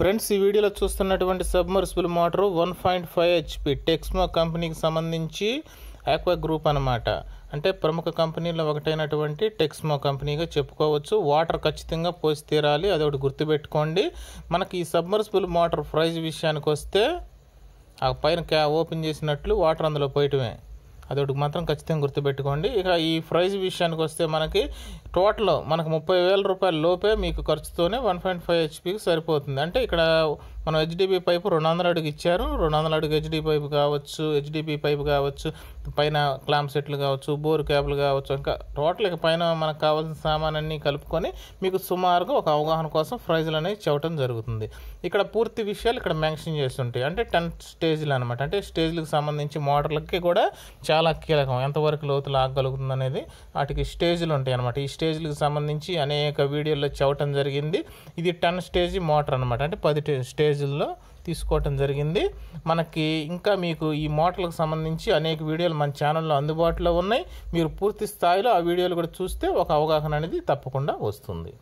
friends ఈ వీడియోలో చూస్తున్నటువంటి submersible motor one point five HP Texmo కంపెనీకి సంబంధించి ఆక్వా గ్రూప్ అనమాట అంటే ప్రముఖ కంపెనీలో ఒకటైనటువంటి టెక్స్మో కంపెనీగా చెప్పుకోవచ్చు వాటర్ ఖచ్చితంగా పోసి తీరాలి అది ఒకటి గుర్తుపెట్టుకోండి మనకి ఈ సబ్మర్సిబుల్ మోటార్ ప్రైజ్ విషయానికి వస్తే ఆ పైన ఓపెన్ చేసినట్లు వాటర్ అందులో పోయటమే అదొకటి మాత్రం ఖచ్చితంగా గుర్తుపెట్టుకోండి ఇక ఈ ప్రైజ్ విషయానికి వస్తే మనకి టోటల్ మనకు ముప్పై వేల రూపాయల లోపే మీకు ఖర్చుతోనే వన్ పాయింట్ ఫైవ్ హెచ్పికి సరిపోతుంది అంటే ఇక్కడ మనం హెచ్డిపి పైపు రెండు వందల అడుగు ఇచ్చారు రెండు వందల అడుగు హెచ్డి పైపు కావచ్చు హెచ్డిపి పైపు కావచ్చు పైన క్లాంప్ సెట్లు కావచ్చు బోర్ క్యాబ్లు కావచ్చు ఇంకా టోటల్ పైన మనకు కావాల్సిన అన్నీ కలుపుకొని మీకు సుమారుగా ఒక అవగాహన కోసం ప్రైజులు అనేవి చెప్పడం జరుగుతుంది ఇక్కడ పూర్తి విషయాలు ఇక్కడ మెన్షన్ చేస్తుంటాయి అంటే టెన్ స్టేజ్లు అనమాట అంటే స్టేజ్లకు సంబంధించి మోటార్లకి కూడా చాలా కీలకం ఎంతవరకు లోతు ఆగలుగుతుంది అనేది వాటికి స్టేజ్లు ఉంటాయి అనమాట ఈ స్టేజ్లకు సంబంధించి అనేక వీడియోల్లో చెప్పడం జరిగింది ఇది టెన్ స్టేజ్ మోటార్ అనమాట అంటే పది స్టేజ్ విలేజ్ల్లో తీసుకోవటం జరిగింది మనకి ఇంకా మీకు ఈ మోటార్లకు సంబంధించి అనేక వీడియోలు మన ఛానల్లో అందుబాటులో ఉన్నాయి మీరు పూర్తి స్థాయిలో ఆ వీడియోలు కూడా చూస్తే ఒక అవగాహన అనేది తప్పకుండా వస్తుంది